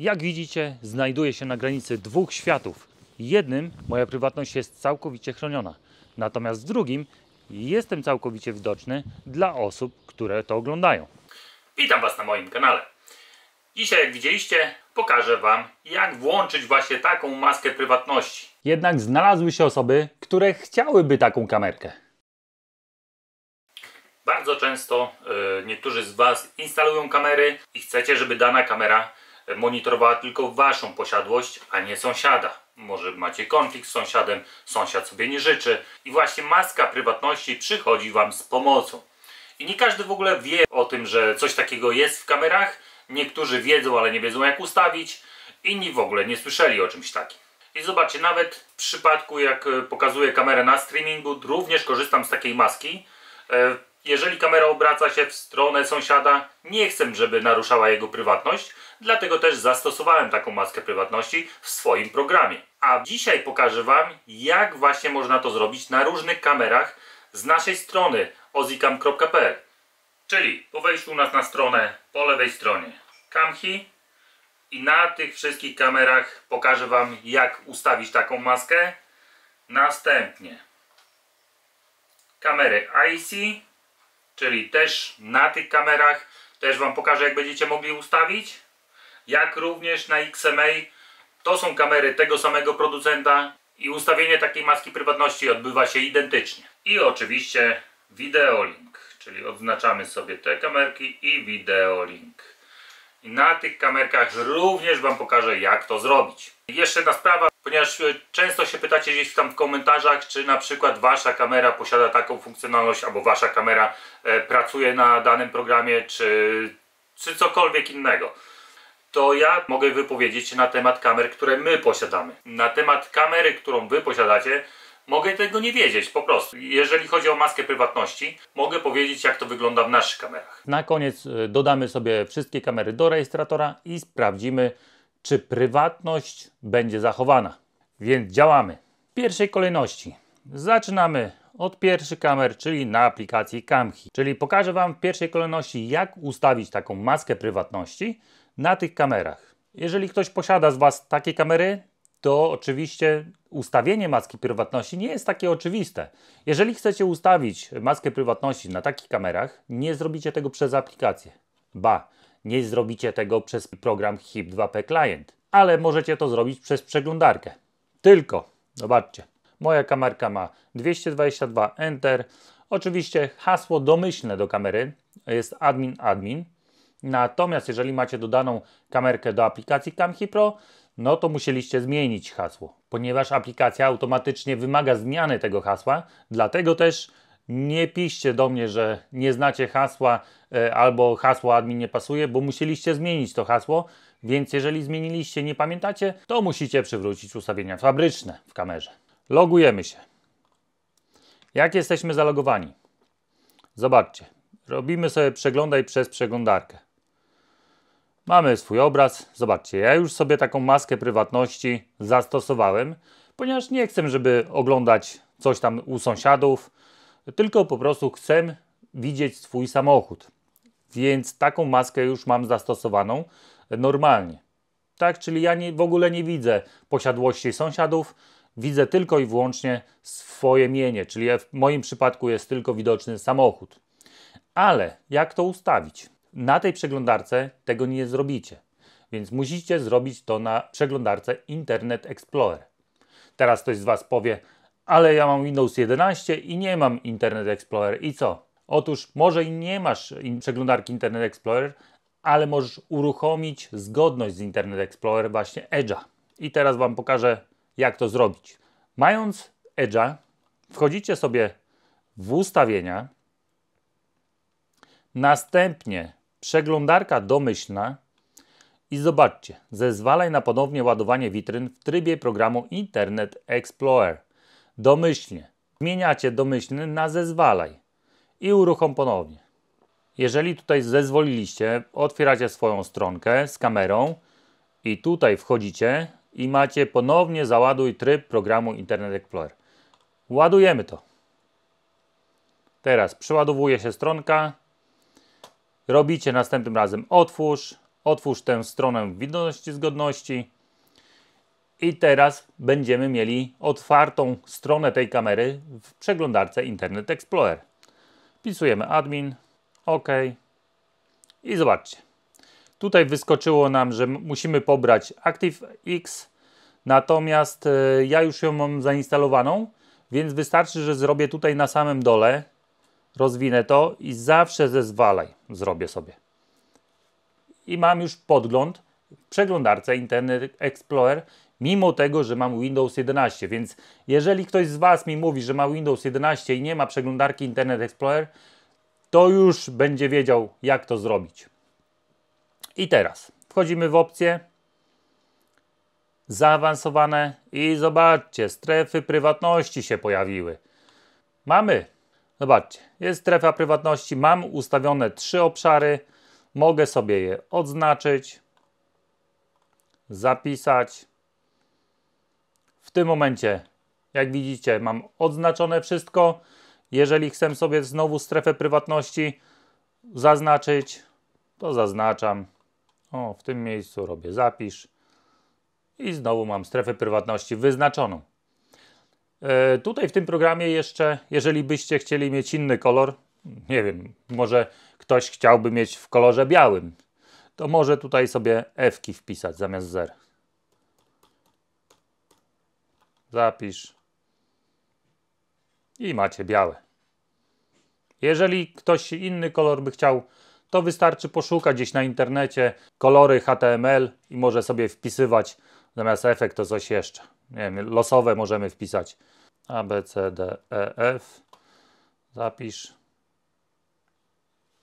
jak widzicie, znajduje się na granicy dwóch światów. Jednym moja prywatność jest całkowicie chroniona, natomiast w drugim jestem całkowicie widoczny dla osób, które to oglądają. Witam Was na moim kanale. Dzisiaj, jak widzieliście, pokażę Wam, jak włączyć właśnie taką maskę prywatności. Jednak znalazły się osoby, które chciałyby taką kamerkę. Bardzo często e, niektórzy z Was instalują kamery i chcecie, żeby dana kamera monitorowała tylko waszą posiadłość, a nie sąsiada. Może macie konflikt z sąsiadem, sąsiad sobie nie życzy. I właśnie maska prywatności przychodzi wam z pomocą. I nie każdy w ogóle wie o tym, że coś takiego jest w kamerach. Niektórzy wiedzą, ale nie wiedzą jak ustawić. Inni w ogóle nie słyszeli o czymś takim. I zobaczcie, nawet w przypadku jak e, pokazuję kamerę na streamingu, również korzystam z takiej maski e, jeżeli kamera obraca się w stronę sąsiada, nie chcę, żeby naruszała jego prywatność, dlatego też zastosowałem taką maskę prywatności w swoim programie. A dzisiaj pokażę Wam, jak właśnie można to zrobić na różnych kamerach z naszej strony ozicam.pl Czyli po wejściu u nas na stronę, po lewej stronie Kamhi i na tych wszystkich kamerach pokażę Wam, jak ustawić taką maskę. Następnie kamery IC czyli też na tych kamerach też Wam pokażę jak będziecie mogli ustawić jak również na XMA to są kamery tego samego producenta i ustawienie takiej maski prywatności odbywa się identycznie i oczywiście Link. czyli odznaczamy sobie te kamerki i videolink i na tych kamerkach również Wam pokażę jak to zrobić jeszcze jedna sprawa Ponieważ e, często się pytacie gdzieś tam w komentarzach, czy na przykład wasza kamera posiada taką funkcjonalność, albo wasza kamera e, pracuje na danym programie, czy, czy cokolwiek innego. To ja mogę wypowiedzieć się na temat kamer, które my posiadamy. Na temat kamery, którą wy posiadacie, mogę tego nie wiedzieć, po prostu. Jeżeli chodzi o maskę prywatności, mogę powiedzieć, jak to wygląda w naszych kamerach. Na koniec e, dodamy sobie wszystkie kamery do rejestratora i sprawdzimy, czy prywatność będzie zachowana. Więc działamy. W pierwszej kolejności zaczynamy od pierwszych kamer, czyli na aplikacji Kamhi. Czyli pokażę Wam w pierwszej kolejności, jak ustawić taką maskę prywatności na tych kamerach. Jeżeli ktoś posiada z Was takie kamery, to oczywiście ustawienie maski prywatności nie jest takie oczywiste. Jeżeli chcecie ustawić maskę prywatności na takich kamerach, nie zrobicie tego przez aplikację. Ba, nie zrobicie tego przez program HIP2P Client, ale możecie to zrobić przez przeglądarkę. Tylko, zobaczcie, moja kamerka ma 222 Enter. Oczywiście hasło domyślne do kamery jest admin admin. Natomiast jeżeli macie dodaną kamerkę do aplikacji Camhi Pro, no to musieliście zmienić hasło, ponieważ aplikacja automatycznie wymaga zmiany tego hasła, dlatego też nie piszcie do mnie, że nie znacie hasła e, albo hasło admin nie pasuje, bo musieliście zmienić to hasło, więc jeżeli zmieniliście, nie pamiętacie, to musicie przywrócić ustawienia fabryczne w kamerze. Logujemy się. Jak jesteśmy zalogowani? Zobaczcie. Robimy sobie przeglądaj przez przeglądarkę. Mamy swój obraz. Zobaczcie, ja już sobie taką maskę prywatności zastosowałem, ponieważ nie chcę, żeby oglądać coś tam u sąsiadów, tylko po prostu chcę widzieć swój samochód. Więc taką maskę już mam zastosowaną normalnie. Tak, czyli ja nie, w ogóle nie widzę posiadłości sąsiadów, widzę tylko i wyłącznie swoje mienie, czyli w moim przypadku jest tylko widoczny samochód. Ale jak to ustawić? Na tej przeglądarce tego nie zrobicie, więc musicie zrobić to na przeglądarce Internet Explorer. Teraz ktoś z Was powie, ale ja mam Windows 11 i nie mam Internet Explorer. I co? Otóż może i nie masz przeglądarki Internet Explorer, ale możesz uruchomić zgodność z Internet Explorer właśnie Edge'a. I teraz Wam pokażę, jak to zrobić. Mając Edge'a, wchodzicie sobie w ustawienia, następnie przeglądarka domyślna i zobaczcie, zezwalaj na ponownie ładowanie witryn w trybie programu Internet Explorer domyślnie. Zmieniacie domyślny na zezwalaj i uruchom ponownie. Jeżeli tutaj zezwoliliście, otwieracie swoją stronkę z kamerą i tutaj wchodzicie i macie ponownie załaduj tryb programu Internet Explorer. Ładujemy to. Teraz przeładowuje się stronka. Robicie następnym razem otwórz, otwórz tę stronę w widoczności zgodności i teraz będziemy mieli otwartą stronę tej kamery w przeglądarce Internet Explorer. Wpisujemy admin, OK i zobaczcie. Tutaj wyskoczyło nam, że musimy pobrać ActiveX, natomiast e, ja już ją mam zainstalowaną, więc wystarczy, że zrobię tutaj na samym dole, rozwinę to i zawsze zezwalaj zrobię sobie. I mam już podgląd w przeglądarce Internet Explorer mimo tego, że mam Windows 11. Więc jeżeli ktoś z Was mi mówi, że ma Windows 11 i nie ma przeglądarki Internet Explorer, to już będzie wiedział, jak to zrobić. I teraz wchodzimy w opcje, zaawansowane i zobaczcie, strefy prywatności się pojawiły. Mamy, zobaczcie, jest strefa prywatności, mam ustawione trzy obszary, mogę sobie je odznaczyć, zapisać, w tym momencie, jak widzicie, mam odznaczone wszystko. Jeżeli chcę sobie znowu strefę prywatności zaznaczyć, to zaznaczam. O, w tym miejscu robię zapisz. I znowu mam strefę prywatności wyznaczoną. Yy, tutaj w tym programie jeszcze, jeżeli byście chcieli mieć inny kolor, nie wiem, może ktoś chciałby mieć w kolorze białym, to może tutaj sobie F wpisać zamiast 0 zapisz i macie białe. Jeżeli ktoś inny kolor by chciał, to wystarczy poszukać gdzieś na internecie kolory HTML i może sobie wpisywać zamiast efekt to coś jeszcze. Nie wiem, losowe możemy wpisać A, B, C, D, E, F. Zapisz.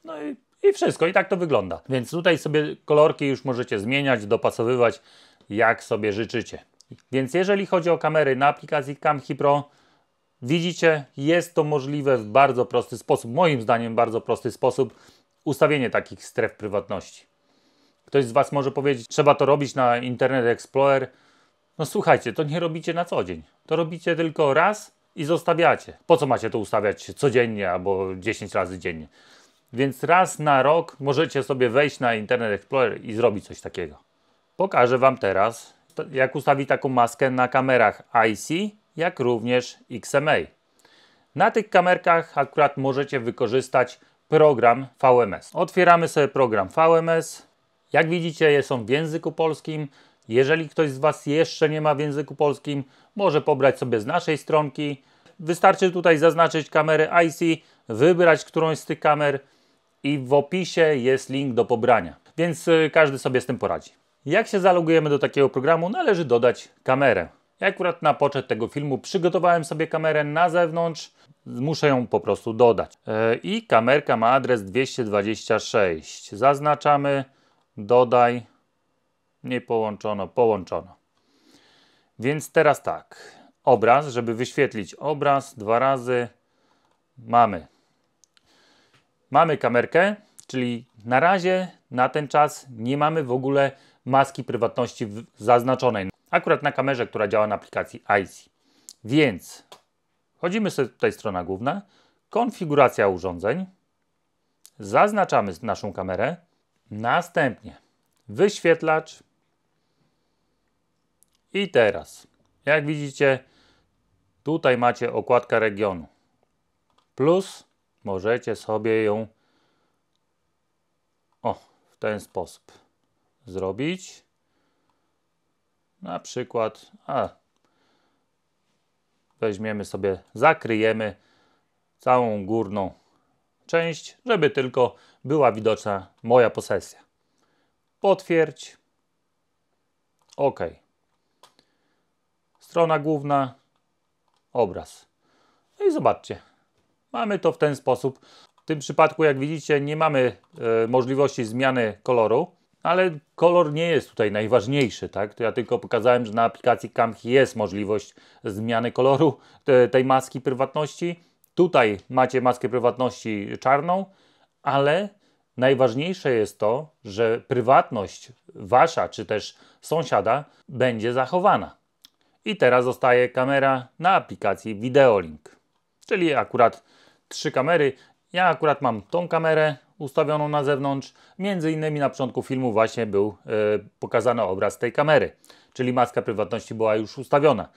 No i, i wszystko, i tak to wygląda. Więc tutaj sobie kolorki już możecie zmieniać, dopasowywać jak sobie życzycie. Więc jeżeli chodzi o kamery na aplikacji Cam Pro, widzicie, jest to możliwe w bardzo prosty sposób, moim zdaniem bardzo prosty sposób, ustawienie takich stref prywatności. Ktoś z Was może powiedzieć, trzeba to robić na Internet Explorer. No słuchajcie, to nie robicie na co dzień. To robicie tylko raz i zostawiacie. Po co macie to ustawiać codziennie albo 10 razy dziennie? Więc raz na rok możecie sobie wejść na Internet Explorer i zrobić coś takiego. Pokażę Wam teraz, jak ustawi taką maskę na kamerach IC, jak również XMA. Na tych kamerkach akurat możecie wykorzystać program VMS. Otwieramy sobie program VMS. Jak widzicie, są w języku polskim. Jeżeli ktoś z Was jeszcze nie ma w języku polskim, może pobrać sobie z naszej stronki. Wystarczy tutaj zaznaczyć kamery IC, wybrać którąś z tych kamer i w opisie jest link do pobrania. Więc y, każdy sobie z tym poradzi. Jak się zalogujemy do takiego programu, należy dodać kamerę. Ja akurat na poczet tego filmu przygotowałem sobie kamerę na zewnątrz, muszę ją po prostu dodać. E, I kamerka ma adres 226. Zaznaczamy, dodaj, nie połączono, połączono. Więc teraz tak, obraz, żeby wyświetlić obraz dwa razy, mamy. Mamy kamerkę, czyli na razie na ten czas nie mamy w ogóle maski prywatności zaznaczonej, akurat na kamerze, która działa na aplikacji IC. Więc chodzimy sobie tutaj strona główna, konfiguracja urządzeń, zaznaczamy naszą kamerę, następnie wyświetlacz i teraz, jak widzicie, tutaj macie okładkę regionu. Plus możecie sobie ją o, w ten sposób zrobić. Na przykład, a, weźmiemy sobie, zakryjemy całą górną część, żeby tylko była widoczna moja posesja. Potwierdź. OK. Strona główna, obraz. No i zobaczcie, mamy to w ten sposób. W tym przypadku, jak widzicie, nie mamy y, możliwości zmiany koloru, ale kolor nie jest tutaj najważniejszy, tak? To ja tylko pokazałem, że na aplikacji Kamki jest możliwość zmiany koloru tej maski prywatności. Tutaj macie maskę prywatności czarną, ale najważniejsze jest to, że prywatność wasza czy też sąsiada będzie zachowana. I teraz zostaje kamera na aplikacji Videolink. Czyli akurat trzy kamery. Ja akurat mam tą kamerę, ustawioną na zewnątrz. Między innymi na początku filmu właśnie był e, pokazany obraz tej kamery, czyli maska prywatności była już ustawiona,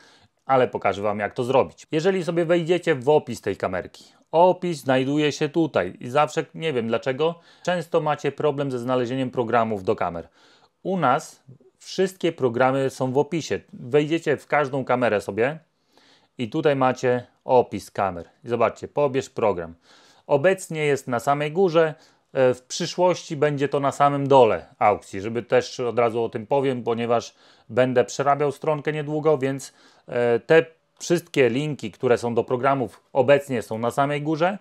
ale pokażę Wam jak to zrobić. Jeżeli sobie wejdziecie w opis tej kamerki, opis znajduje się tutaj i zawsze, nie wiem dlaczego, często macie problem ze znalezieniem programów do kamer. U nas wszystkie programy są w opisie. Wejdziecie w każdą kamerę sobie i tutaj macie opis kamer. I zobaczcie, pobierz program. Obecnie jest na samej górze, e, w przyszłości będzie to na samym dole aukcji, żeby też od razu o tym powiem, ponieważ będę przerabiał stronkę niedługo, więc e, te wszystkie linki, które są do programów, obecnie są na samej górze,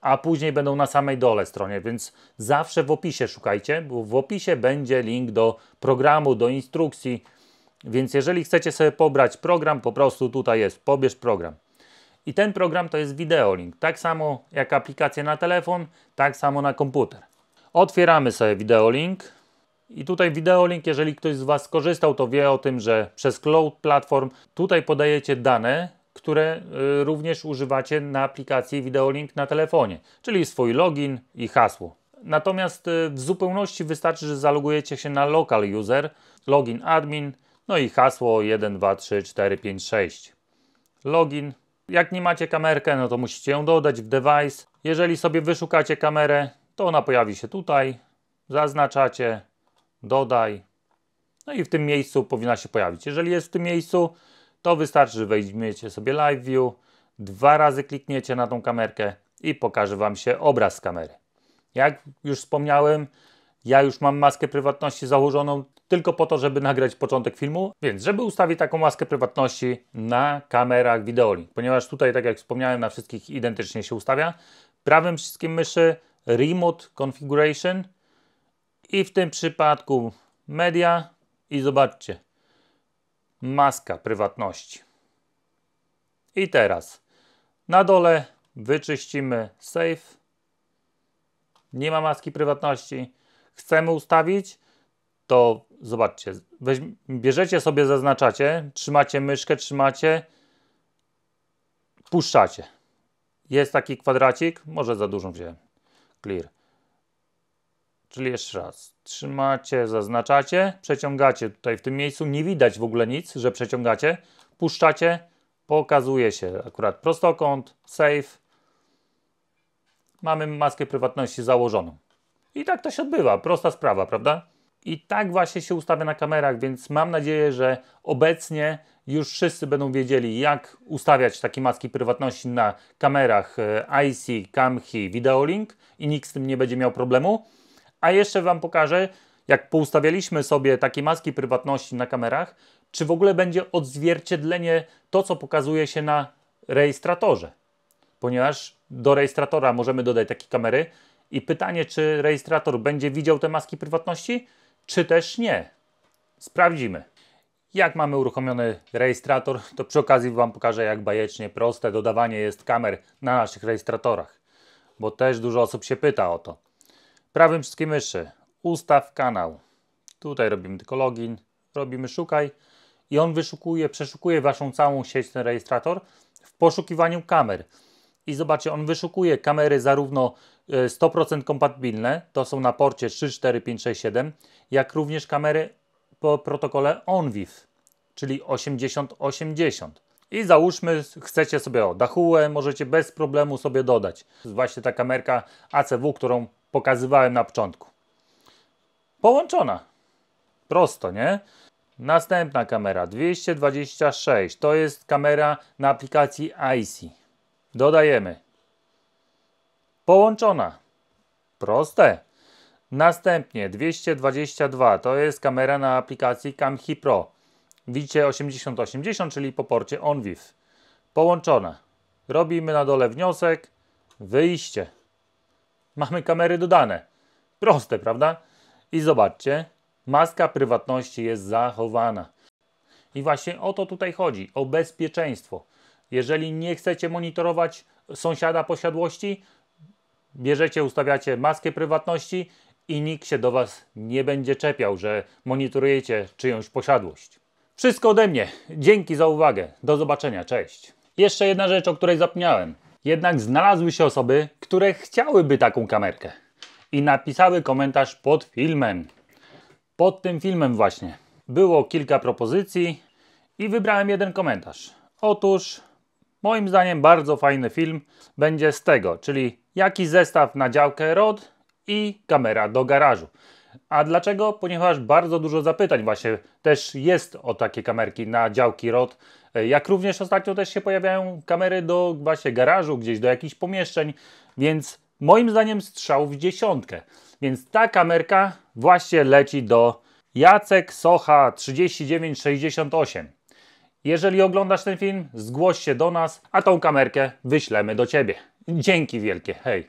a później będą na samej dole stronie, więc zawsze w opisie szukajcie, bo w opisie będzie link do programu, do instrukcji. Więc jeżeli chcecie sobie pobrać program, po prostu tutaj jest, pobierz program. I ten program to jest Videolink. Tak samo jak aplikacja na telefon, tak samo na komputer. Otwieramy sobie Videolink. I tutaj Videolink, jeżeli ktoś z Was skorzystał, to wie o tym, że przez Cloud Platform tutaj podajecie dane, które y, również używacie na aplikacji Videolink na telefonie, czyli swój login i hasło. Natomiast y, w zupełności wystarczy, że zalogujecie się na local user, login admin, no i hasło 6. Login jak nie macie kamerkę, no to musicie ją dodać w device. Jeżeli sobie wyszukacie kamerę, to ona pojawi się tutaj. Zaznaczacie, dodaj. No i w tym miejscu powinna się pojawić. Jeżeli jest w tym miejscu, to wystarczy, weźmiecie sobie live view, dwa razy klikniecie na tą kamerkę i pokaże Wam się obraz kamery. Jak już wspomniałem, ja już mam maskę prywatności założoną tylko po to, żeby nagrać początek filmu, więc żeby ustawić taką maskę prywatności na kamerach wideolink, ponieważ tutaj, tak jak wspomniałem, na wszystkich identycznie się ustawia. Prawym przyciskiem myszy Remote Configuration i w tym przypadku Media i zobaczcie, maska prywatności. I teraz na dole wyczyścimy Save. Nie ma maski prywatności. Chcemy ustawić to zobaczcie, weź, bierzecie sobie, zaznaczacie, trzymacie myszkę, trzymacie, puszczacie. Jest taki kwadracik, może za dużo wziąłem, clear. Czyli jeszcze raz, trzymacie, zaznaczacie, przeciągacie tutaj w tym miejscu, nie widać w ogóle nic, że przeciągacie, puszczacie, pokazuje się akurat prostokąt, save. Mamy maskę prywatności założoną. I tak to się odbywa, prosta sprawa, prawda? I tak właśnie się ustawia na kamerach, więc mam nadzieję, że obecnie już wszyscy będą wiedzieli, jak ustawiać takie maski prywatności na kamerach e, IC, Camhi, Videolink i nikt z tym nie będzie miał problemu. A jeszcze Wam pokażę, jak poustawialiśmy sobie takie maski prywatności na kamerach, czy w ogóle będzie odzwierciedlenie to, co pokazuje się na rejestratorze. Ponieważ do rejestratora możemy dodać takie kamery i pytanie, czy rejestrator będzie widział te maski prywatności, czy też nie. Sprawdzimy. Jak mamy uruchomiony rejestrator, to przy okazji Wam pokażę, jak bajecznie proste dodawanie jest kamer na naszych rejestratorach, bo też dużo osób się pyta o to. Prawym wszystkie myszy, ustaw kanał. Tutaj robimy tylko login, robimy szukaj i on wyszukuje, przeszukuje Waszą całą sieć, ten rejestrator, w poszukiwaniu kamer i zobaczcie, on wyszukuje kamery zarówno 100% e, kompatybilne, to są na porcie 3, 4, 5, 6, 7, jak również kamery po protokole OnVIF, czyli 80-80. I załóżmy, chcecie sobie o dachułę, możecie bez problemu sobie dodać. Właśnie ta kamerka ACW, którą pokazywałem na początku. Połączona. Prosto, nie? Następna kamera 226 to jest kamera na aplikacji IC. Dodajemy. Połączona. Proste. Następnie 222 to jest kamera na aplikacji Camhi Pro. Widzicie 8080, czyli po porcie OnViv. Połączona. Robimy na dole wniosek. Wyjście. Mamy kamery dodane. Proste, prawda? I zobaczcie, maska prywatności jest zachowana. I właśnie o to tutaj chodzi, o bezpieczeństwo. Jeżeli nie chcecie monitorować sąsiada posiadłości, bierzecie, ustawiacie maskę prywatności i nikt się do Was nie będzie czepiał, że monitorujecie czyjąś posiadłość. Wszystko ode mnie. Dzięki za uwagę. Do zobaczenia. Cześć. Jeszcze jedna rzecz, o której zapomniałem. Jednak znalazły się osoby, które chciałyby taką kamerkę i napisały komentarz pod filmem. Pod tym filmem właśnie. Było kilka propozycji i wybrałem jeden komentarz. Otóż Moim zdaniem bardzo fajny film będzie z tego, czyli jaki zestaw na działkę ROD i kamera do garażu. A dlaczego? Ponieważ bardzo dużo zapytań właśnie też jest o takie kamerki na działki ROD, jak również ostatnio też się pojawiają kamery do właśnie garażu, gdzieś do jakichś pomieszczeń, więc moim zdaniem strzał w dziesiątkę. Więc ta kamerka właśnie leci do Jacek Socha 3968. Jeżeli oglądasz ten film, zgłoś się do nas, a tą kamerkę wyślemy do Ciebie. Dzięki wielkie, hej!